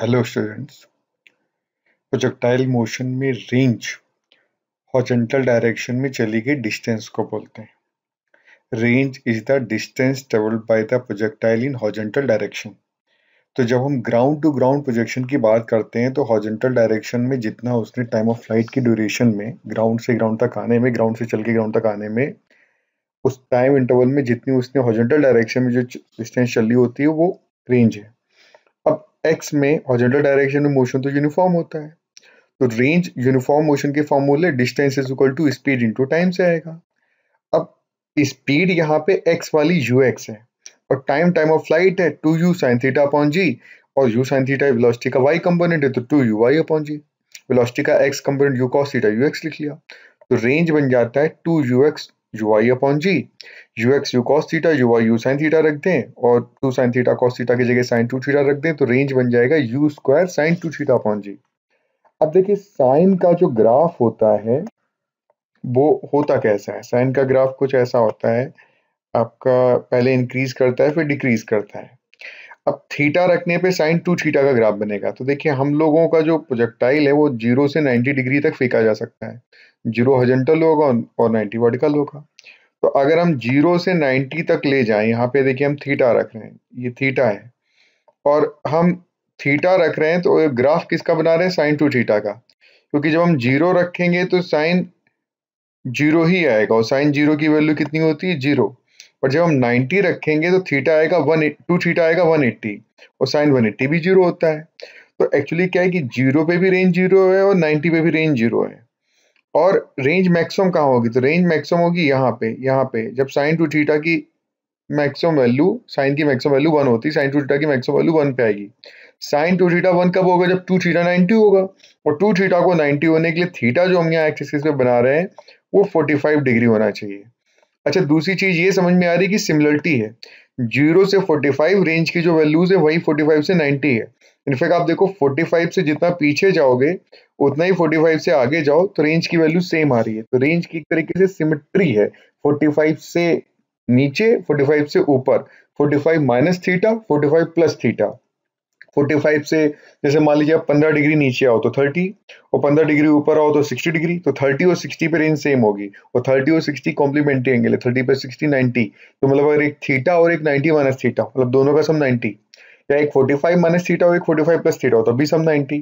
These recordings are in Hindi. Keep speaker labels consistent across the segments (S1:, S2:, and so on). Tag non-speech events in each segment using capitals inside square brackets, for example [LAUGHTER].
S1: हेलो स्टूडेंट्स प्रोजेक्टाइल मोशन में रेंज हॉरिजॉन्टल डायरेक्शन में चली गई डिस्टेंस को बोलते हैं range is the distance travelled by the projectile in horizontal direction तो जब हम ग्राउंड टू ग्राउंड प्रोजेक्शन की बात करते हैं तो हॉरिजॉन्टल डायरेक्शन में जितना उसने टाइम ऑफ फ्लाइट की ड्यूरेशन में ग्राउंड से ग्राउंड तक आने में ग्राउंड से चल के ग्राउंड तक आने में उस टाइम इंटरवल में जितनी उसने हॉरिजॉन्टल डायरेक्शन में जो डिस्टेंस चली होती है वो रेंज है एक्स में हॉर्जेंटल डायरेक्शन में मोशन तो यूनिफॉर्म होता है तो रेंज यूनिफॉर्म मोशन के फॉर्मूले distance is equal to speed into time से आएगा अब स्पीड यहाँ पे एक्स वाली यू एक्स है और टाइम टाइम ऑफ फ्लाइट है two you sine theta upon G और यू साइन थीटा वेलोसिटी का वाई कंपोनेंट है तो two U Y upon G velocity का X component U cos theta U X लिख लिया तो रेंज बन जाता है two U X U I upon G U X U cos theta U I U sine theta रख दें और two sine theta cos theta की जगह साइन टू थीटा रख दें तो रेंज बन जाएगा U square sine two theta upon G अब देखिए साइन का जो ग्राफ होता है वो होता कैसा है साइन का ग्राफ कुछ ऐसा होता है आपका पहले इंक्रीज करता है फिर डिक्रीज करता है अब थीटा रखने पे साइन टू थीटा का ग्राफ बनेगा तो देखिए हम लोगों का जो प्रोजेक्टाइल है वो जीरो से नाइन्टी डिग्री तक फेंका जा सकता है जीरो हजेंटल होगा और नाइन्टी वर्टिकल होगा तो अगर हम जीरो से नाइन्टी तक ले जाएं यहाँ पे देखिए हम थीटा रख रहे हैं ये थीटा है और हम थीटा रख रहे हैं तो ग्राफ किसका बना रहे हैं साइन टू थीटा का क्योंकि जब हम जीरो रखेंगे तो साइन जीरो ही आएगा और साइन जीरो की वैल्यू कितनी होती है जीरो और जब हम 90 रखेंगे तो थीटा आएगा वन टू थीटा आएगा 180 और साइन 180 भी जीरो होता है तो एक्चुअली क्या है कि जीरो पे भी रेंज जीरो है और 90 पे भी रेंज जीरो है और रेंज मैक्सिमम कहाँ होगी तो रेंज मैक्सिमम होगी यहाँ पे यहाँ पे जब साइन टू थीटा की मैक्सिमम वैल्यू साइन की मैक्सिमम वैल्यू वन होती है साइन टू थीटा की मैक्सिमम वैल्यू वन पे आएगी साइन टू थीटा वन कब होगा जब टू थीटा नाइन्टी होगा और टू थीटा को नाइन्टी होने के लिए थीटा जो हम यहाँ एक्सिस पे बना रहे हैं वो फोर्टी फाइव डिग्री होना चाहिए अच्छा दूसरी चीज ये समझ में आ रही कि सिमिलरिटी है जीरो से फोर्टी फाइव रेंज की जो वैल्यूज है वही फोर्टी फाइव से नाइनटी है इनफैक्ट आप देखो फोर्टी फाइव से जितना पीछे जाओगे उतना ही फोर्टी फाइव से आगे जाओ तो रेंज की वैल्यू सेम आ रही है तो रेंज की एक तरीके से सिमिट्री है फाइव से नीचे फाइव से ऊपर five minus theta forty five plus theta forty five से जैसे मान लीजिए आप पंद्रह डिग्री नीचे आओ तो थर्टी और पंद्रह डिग्री ऊपर आओ तो सिक्सटी डिग्री तो थर्टी और सिक्सटी पे रेंज सेम होगी और थर्टी और सिक्सटी कॉम्प्लीमेंट्री एंगल है थर्टी पे सिक्सटी नाइन्टी तो मतलब अगर एक थीटा और एक नाइन्टी माइनस थीटा मतलब दोनों का सम नाइन्टी या एक फोर्टी फाइव माइनस थीटा और एक फोर्टी फाइव प्लस थीटा हो तब भी सम नाइन्टी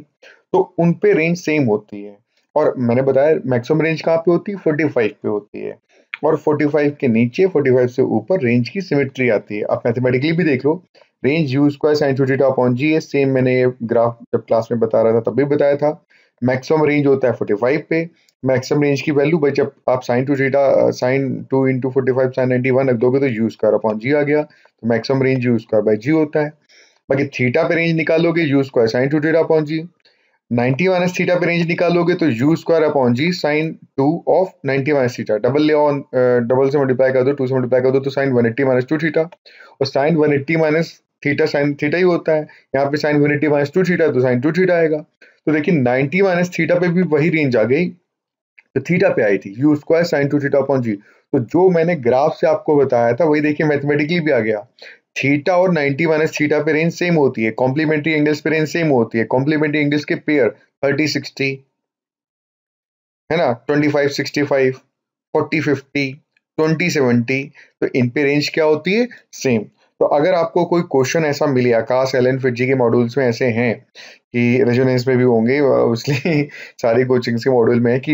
S1: तो उन पे रेंज सेम होती है और मैंने बताया मैक्सिमम रेंज कहाँ पे होती है फोर्टी फाइव पे होती है और 45 के नीचे 45 से ऊपर रेंज की सिमेट्री आती है आप मैथमेटिकली भी देख लो range U square sine two theta upon G है सेम मैंने ये ग्राफ जब क्लास में बता रहा था तब भी बताया था मैक्सिमम रेंज होता है फोर्टी फाइव पे मैक्सिमम रेंज की वैल्यू भाई जब आप sine two theta sine two into forty five sine ninety one रख दोगे तो यू स्क्वायर अपॉन जी आ गया तो maximum range U square by G होता है बाकी थीटा पे रेंज निकालोगे U square sine two theta upon G ninety minus theta पे रेंज निकालोगे तो U square upon G sine two of ninety minus theta double ले ऑन डबल से मल्टीप्लाई कर दो टू से मल्टीप्लाई कर दो तो sine one eighty minus two theta और sine one eighty minus theta sine theta ही होता है यहाँ पे sine unity minus two theta तो साइन टू थीटा आएगा तो देखिए नाइनटी माइनस थीटा पे भी वही रेंज आ गई तो थीटा पे आई थी U square sine two theta upon G तो जो मैंने ग्राफ से आपको बताया था वही देखिए मैथमेटिकली भी आ गया थीटा और नाइनटी माइनस थीटा पे रेंज सेम होती है कॉम्प्लीमेंट्री एंगल्स पे रेंज सेम होती है कॉम्प्लीमेंट्री एंगल्स के पेयर थर्टी सिक्सटी है ना twenty five sixty five forty fifty twenty seventy तो इन पे रेंज क्या होती है सेम तो अगर आपको कोई क्वेश्चन ऐसा मिले आकाश एल एन फिजी के मॉड्यूल्स में ऐसे हैं कि रेजोनेंस में भी होंगे इसलिए [LAUGHS] सारी कोचिंग के मॉड्यूल में है कि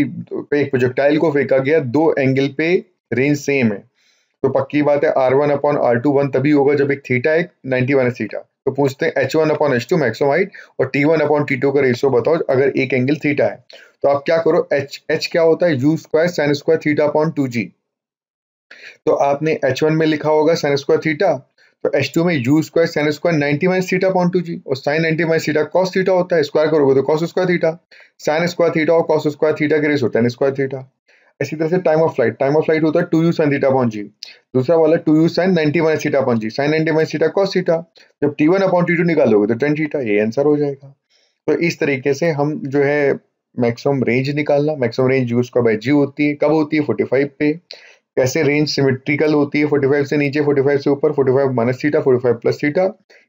S1: एक प्रोजेक्टाइल को फेंका गया दो एंगल पे रेंज सेम है तो पक्की बात है R one upon R two one तभी होगा जब एक थीटा एक नाइनटी वन थीटा तो पूछते हैं H one upon H two maximum height और T one upon T two का रेशियो बताओ अगर एक एंगल थीटा है तो आप क्या करो एच एच क्या होता है u square sine square theta upon two g तो आपने एच वन में लिखा होगा साइन स्क्वायर थीटा तो एच टू में u square sine square ninety minus theta point two g और sine ninety minus theta cos theta होता है स्क्वायर करोगे तो cos square theta sine square theta और कॉस स्क्वायर थीटा के रेस होता है स्क्वायर थीटा इसी तरह से time of flight time of flight होता है two you sine theta point g दूसरा वाला two you sine ninety minus theta point g sine ninety minus theta cos theta जब T one upon T two निकालोगे तो टेन थीटा ये आंसर हो जाएगा तो इस तरीके से हम जो है मैक्सिमम रेंज निकालना मैक्सिमम रेंज यूज का बाई जी होती है कब होती है फोर्टी फाइव पे कैसे रेंज सिमेट्रिकल होती है 45 से नीचे 45 से ऊपर 45 माइनस थीटा 45 प्लस थीटा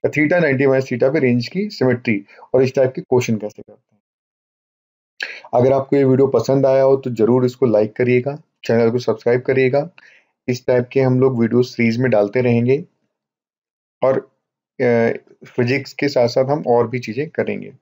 S1: या थीटा 90 माइनस थीटा पे रेंज की सिमेट्री और इस टाइप के क्वेश्चन कैसे करते हैं अगर आपको ये वीडियो पसंद आया हो तो जरूर इसको लाइक करिएगा चैनल को सब्सक्राइब करिएगा इस टाइप के हम लोग वीडियो सीरीज में डालते रहेंगे और फिजिक्स के साथ साथ हम और भी चीज़ें करेंगे